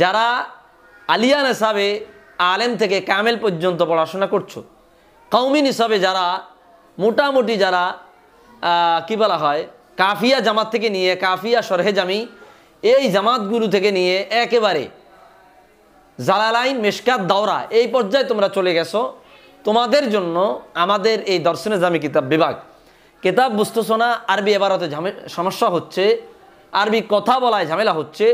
যারা আলিয়ান হিসাবে আলেম থেকে কামেল পর্যন্ত পড়াশোনা করছো কৌমি হিসাবে যারা মোটামুটি যারা কি বলা হয় কাফিয়া জামাত থেকে নিয়ে কাফিয়া সরহে জামি এই জামাতগুরু থেকে নিয়ে একেবারে জালালাইন মেশকাত দাওরা এই পর্যায়ে তোমরা চলে গেছো তোমাদের জন্য আমাদের এই দর্শনে জামি কিতাব বিভাগ কিতাব বুঝতেছো না আরবি এবারতে সমস্যা হচ্ছে আরবি কথা বলায় ঝামেলা হচ্ছে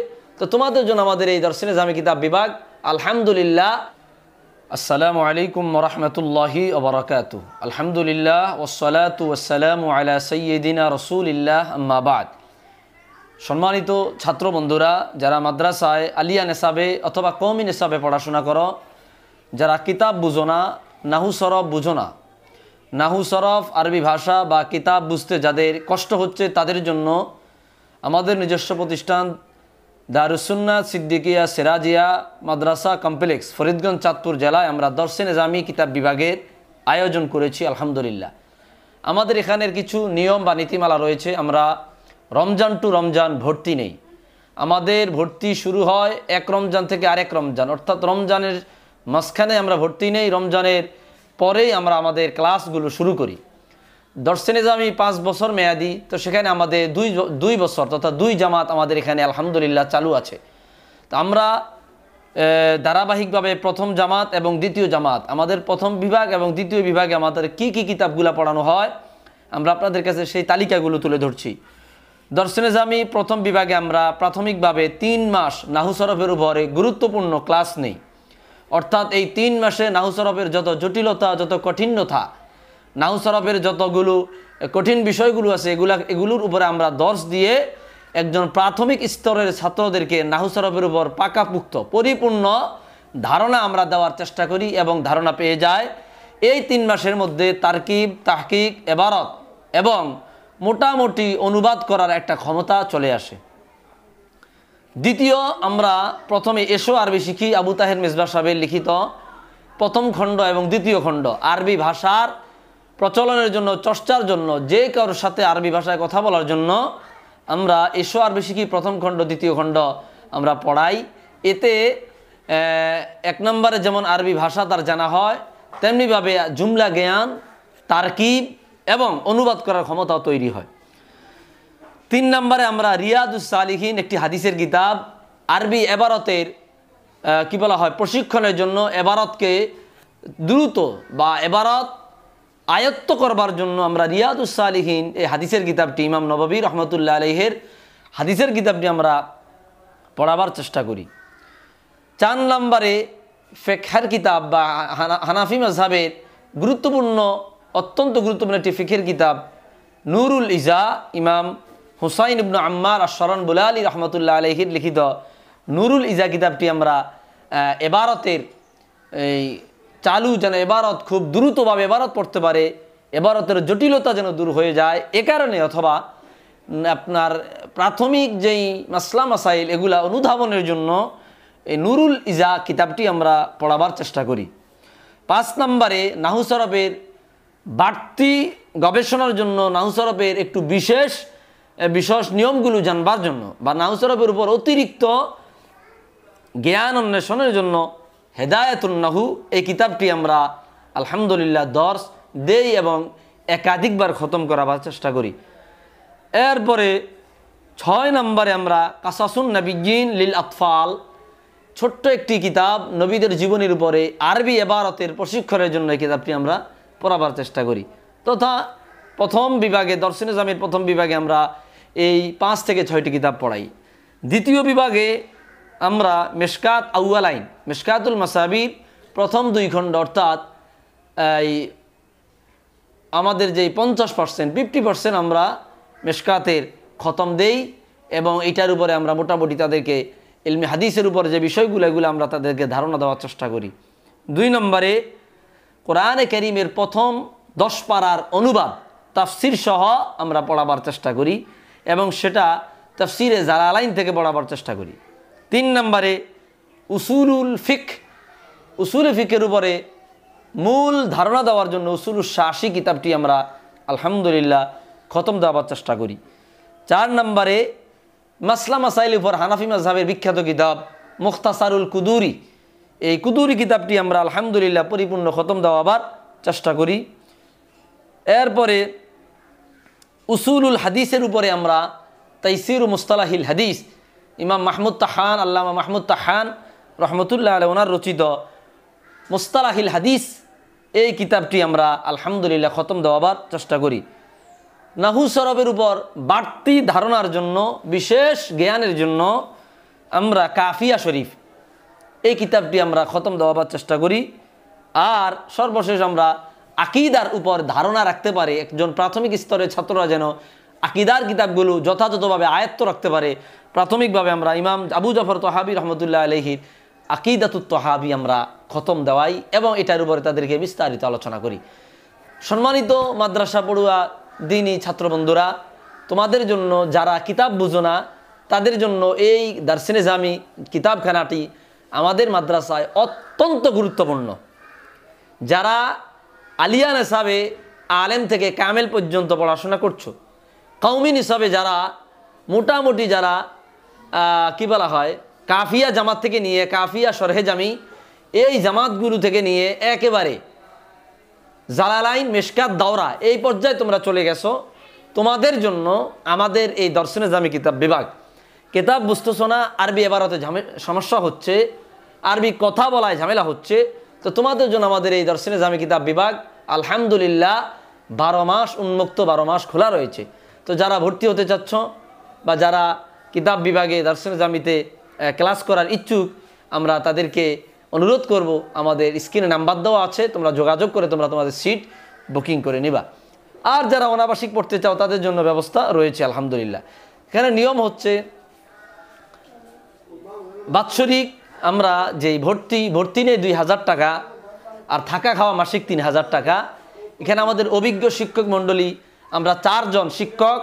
তো তোমাদের জন্য আমাদের এই দর্শনে জামি কিতাব বিভাগ আলহামদুলিল্লাহ আসসালামু আলাইকুম রহমতুল্লাহি ওবরাকাত আলহামদুলিল্লাহ ওসলাত ওসালামু আলা সৈয়দিনা রসুলিল্লাহ আম্মাবাদ সম্মানিত ছাত্র বন্ধুরা যারা মাদ্রাসায় আলিয়া নেশাবে অথবা কৌমি নেশাবে পড়াশোনা করো যারা কিতাব বুঝো না নাহু সরফ বুঝো না নাহু সরফ আরবি ভাষা বা কিতাব বুঝতে যাদের কষ্ট হচ্ছে তাদের জন্য আমাদের নিজস্ব প্রতিষ্ঠান দারুসুন্না সিদ্দিকিয়া সিরাজিয়া মাদ্রাসা কমপ্লেক্স ফরিদগঞ্জ চাঁদপুর জেলায় আমরা দর্শন এজামি কিতাব বিভাগের আয়োজন করেছি আলহামদুলিল্লাহ আমাদের এখানের কিছু নিয়ম বা নীতিমালা রয়েছে আমরা রমজান টু রমজান ভর্তি নেই আমাদের ভর্তি শুরু হয় এক রমজান থেকে আরেক রমজান অর্থাৎ রমজানের মাঝখানে আমরা ভর্তি নেই রমজানের পরেই আমরা আমাদের ক্লাসগুলো শুরু করি দর্শনে পাঁচ বছর মেয়াদি তো সেখানে আমাদের দুই দুই বছর তথা দুই জামাত আমাদের এখানে আলহামদুলিল্লাহ চালু আছে তো আমরা ধারাবাহিকভাবে প্রথম জামাত এবং দ্বিতীয় জামাত আমাদের প্রথম বিভাগ এবং দ্বিতীয় বিভাগে আমাদের কি কি কিতাবগুলো পড়ানো হয় আমরা আপনাদের কাছে সেই তালিকাগুলো তুলে ধরছি দর্শনে জামি প্রথম বিভাগে আমরা প্রাথমিকভাবে তিন মাস নাহু সরফের উপরে গুরুত্বপূর্ণ ক্লাস নেই অর্থাৎ এই তিন মাসে নাহু সরফের যত জটিলতা যত কঠিনতা নাউ সরফের যতগুলো কঠিন বিষয়গুলো আছে এগুলা এগুলোর উপরে আমরা দর্শ দিয়ে একজন প্রাথমিক স্তরের ছাত্রদেরকে নাহু সরফের উপর পাকাপুক্ত পরিপূর্ণ ধারণা আমরা দেওয়ার চেষ্টা করি এবং ধারণা পেয়ে যায় এই তিন মাসের মধ্যে তারকিব তাহকিক এবারত এবং মোটামুটি অনুবাদ করার একটা ক্ষমতা চলে আসে দ্বিতীয় আমরা প্রথমে এসো আরবি শিখি আবু তাহের মেজবা সাহেবের লিখিত প্রথম খণ্ড এবং দ্বিতীয় খণ্ড আরবি ভাষার প্রচলনের জন্য চর্চার জন্য যে কারোর সাথে আরবি ভাষায় কথা বলার জন্য আমরা এসো আরবি শিখি প্রথম খণ্ড দ্বিতীয় খণ্ড আমরা পড়াই এতে এক নম্বরে যেমন আরবি ভাষা তার জানা হয় তেমনিভাবে জুমলা জ্ঞান তারকিব এবং অনুবাদ করার ক্ষমতাও তৈরি হয় তিন নম্বরে আমরা রিয়াদুস সালিহীন একটি হাদিসের কিতাব আরবি এবারতের কি বলা হয় প্রশিক্ষণের জন্য এবারতকে দ্রুত বা এবারত আয়ত্ত করবার জন্য আমরা রিয়াদুসালিহীন এই হাদিসের কিতাবটি ইমাম নবাবী রহমতুল্লাহ আলহের হাদিসের কিতাবটি আমরা পড়াবার চেষ্টা করি চার নম্বরে ফেকহার কিতাব বা হানাফি মজাবের গুরুত্বপূর্ণ অত্যন্ত গুরুত্বপূর্ণ একটি ফিখের কিতাব নুরুল ইজা ইমাম হুসাইন ইবনু আম্মার আসরণ বুলা আলী রহমতুল্লাহ আলহির লিখিত নুরুল ইজা কিতাবটি আমরা এবারতের এই চালু যেন এবারত খুব দ্রুতভাবে এবারত পড়তে পারে এবারতের জটিলতা যেন দূর হয়ে যায় এ কারণে অথবা আপনার প্রাথমিক যেই মাসলা মাসাইল এগুলা অনুধাবনের জন্য এই নুরুল ইজা কিতাবটি আমরা পড়াবার চেষ্টা করি পাঁচ নম্বরে নাহু সরফের বাড়তি গবেষণার জন্য নাহু সরফের একটু বিশেষ বিশেষ নিয়মগুলো জানবার জন্য বা নাহু সরফের উপর অতিরিক্ত জ্ঞান অন্বেষণের জন্য নাহু এই কিতাবটি আমরা আলহামদুলিল্লাহ দর্শ দেই এবং একাধিকবার খতম করাবার চেষ্টা করি এরপরে ছয় নম্বরে আমরা কাসাসুন নবিজ্ঞিন লীল আতফাল ছোট্ট একটি কিতাব নবীদের জীবনীর উপরে আরবি এবারতের প্রশিক্ষণের জন্য এই কিতাবটি আমরা পড়াবার চেষ্টা করি তথা প্রথম বিভাগে দর্শনে জামির প্রথম বিভাগে আমরা এই পাঁচ থেকে ছয়টি কিতাব পড়াই দ্বিতীয় বিভাগে আমরা মেশকাত আউয়ালাইন মেশকাতুল মাসাবির প্রথম দুই খণ্ড অর্থাৎ এই আমাদের যেই পঞ্চাশ পার্সেন্ট ফিফটি পার্সেন্ট আমরা মেশকাতের খতম দেই এবং এটার উপরে আমরা মোটামুটি তাদেরকে ইলমি হাদিসের উপর যে বিষয়গুলো এগুলো আমরা তাদেরকে ধারণা দেওয়ার চেষ্টা করি দুই নম্বরে কোরআনে করিমের প্রথম দশ পাড়ার অনুবাদ তাফসির সহ আমরা পড়াবার চেষ্টা করি এবং সেটা তাফসিরে জালালাইন থেকে পড়াবার চেষ্টা করি তিন নম্বরে উসুলুল ফিক উসুল ফিকের উপরে মূল ধারণা দেওয়ার জন্য উসুল শাসি কিতাবটি আমরা আলহামদুলিল্লাহ খতম দেওয়ার চেষ্টা করি চার নম্বরে মাসলাম আসাইল উপর হানাফি মাজহাবের বিখ্যাত কিতাব মুখতাসারুল কুদুরি এই কুদুরি কিতাবটি আমরা আলহামদুলিল্লাহ পরিপূর্ণ খতম দেওয়াবার চেষ্টা করি এরপরে উসুলুল হাদিসের উপরে আমরা তাইসির মুস্তালাহিল হাদিস ইমাম মাহমুদ তাহান আল্লামা মাহমুদ তাহান রহমতুল্লাহ আল ওনার রচিত মোস্তালাহিল হাদিস এই কিতাবটি আমরা আলহামদুলিল্লাহ খতম দেওয়াবার চেষ্টা করি নাহু সরবের উপর বাড়তি ধারণার জন্য বিশেষ জ্ঞানের জন্য আমরা কাফিয়া শরীফ এই কিতাবটি আমরা খতম দেওয়াবার চেষ্টা করি আর সর্বশেষ আমরা আকিদার উপর ধারণা রাখতে পারে একজন প্রাথমিক স্তরের ছাত্ররা যেন আকিদার কিতাবগুলো যথাযথভাবে আয়ত্ত রাখতে পারে প্রাথমিকভাবে আমরা ইমাম আবু জাফর তহাবি রহমতুল্লাহ আলহির আকিদাতুত তহাবি আমরা খতম দেওয়াই এবং এটার উপরে তাদেরকে বিস্তারিত আলোচনা করি সম্মানিত মাদ্রাসা পড়ুয়া দিনী ছাত্রবন্ধুরা তোমাদের জন্য যারা কিতাব বুঝো না তাদের জন্য এই দার্সিনে জামি কিতাবখানাটি আমাদের মাদ্রাসায় অত্যন্ত গুরুত্বপূর্ণ যারা আলিয়ান হিসাবে আলেম থেকে কামেল পর্যন্ত পড়াশোনা করছো কৌমিন হিসাবে যারা মোটামুটি যারা কি বলা হয় কাফিয়া জামাত থেকে নিয়ে কাফিয়া সরহে জামি এই জামাতগুরু থেকে নিয়ে একেবারে জালালাইন মেশকাত দাওরা এই পর্যায়ে তোমরা চলে গেছো তোমাদের জন্য আমাদের এই দর্শনে জামি কিতাব বিভাগ কেতাব বুস্তুসোনা না আরবি এবারতে সমস্যা হচ্ছে আরবি কথা বলায় ঝামেলা হচ্ছে তো তোমাদের জন্য আমাদের এই দর্শনে জামি কিতাব বিভাগ আলহামদুলিল্লাহ বারো মাস উন্মুক্ত বারো মাস খোলা রয়েছে তো যারা ভর্তি হতে চাচ্ছ বা যারা কিতাব বিভাগে দর্শন জামিতে ক্লাস করার ইচ্ছুক আমরা তাদেরকে অনুরোধ করব আমাদের স্ক্রিনে নাম্বার দেওয়া আছে তোমরা যোগাযোগ করে তোমরা তোমাদের সিট বুকিং করে নিবা আর যারা অনাবাসিক পড়তে চাও তাদের জন্য ব্যবস্থা রয়েছে আলহামদুলিল্লাহ এখানে নিয়ম হচ্ছে বাৎসরিক আমরা যেই ভর্তি ভর্তি নেই দুই হাজার টাকা আর থাকা খাওয়া মাসিক তিন হাজার টাকা এখানে আমাদের অভিজ্ঞ শিক্ষক মণ্ডলী আমরা চারজন শিক্ষক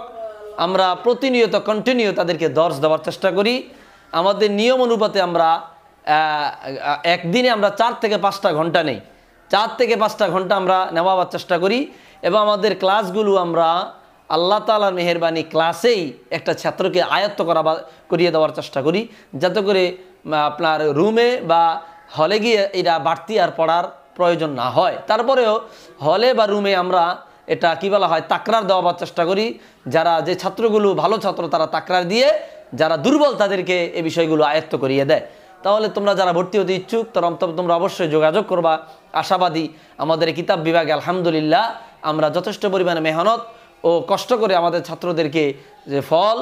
আমরা প্রতিনিয়ত কন্টিনিউ তাদেরকে দর্শ দেওয়ার চেষ্টা করি আমাদের নিয়ম অনুপাতে আমরা একদিনে আমরা চার থেকে পাঁচটা ঘন্টা নেই চার থেকে পাঁচটা ঘন্টা আমরা নেওয়াবার চেষ্টা করি এবং আমাদের ক্লাসগুলো আমরা আল্লাহ তালার মেহরবানি ক্লাসেই একটা ছাত্রকে আয়ত্ত করা করিয়ে দেওয়ার চেষ্টা করি যাতে করে আপনার রুমে বা হলে গিয়ে এটা বাড়তি আর পড়ার প্রয়োজন না হয় তারপরেও হলে বা রুমে আমরা এটা কি বলা হয় তাকরার দেওয়াবার চেষ্টা করি যারা যে ছাত্রগুলো ভালো ছাত্র তারা তাকরার দিয়ে যারা দুর্বল তাদেরকে এই বিষয়গুলো আয়ত্ত করিয়ে দেয় তাহলে তোমরা যারা ভর্তি হতে ইচ্ছুক তবে তোমরা অবশ্যই যোগাযোগ করবা আশাবাদী আমাদের কিতাব বিভাগে আলহামদুলিল্লাহ আমরা যথেষ্ট পরিমাণে মেহনত ও কষ্ট করে আমাদের ছাত্রদেরকে যে ফল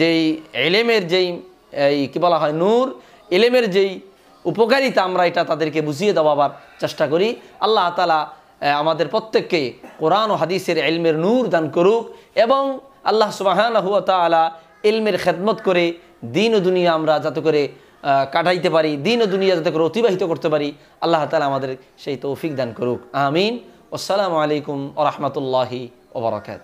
যেই এলেমের যেই এই কী বলা হয় নূর এলেমের যেই উপকারিতা আমরা এটা তাদেরকে বুঝিয়ে দেওয়াবার চেষ্টা করি আল্লাহ তালা আমাদের প্রত্যেককে কোরআন ও হাদিসের এলমের নূর দান করুক এবং আল্লাহ সুবাহান হুয়া তালা এলমের খেদমত করে দিন ও দুনিয়া আমরা যাতে করে কাটাইতে পারি দিন ও দুনিয়া যাতে করে অতিবাহিত করতে পারি আল্লাহ তালা আমাদের সেই তৌফিক দান করুক আমিন আসসালামু আলাইকুম ও রহমতুল্লাহি ওবরাকাত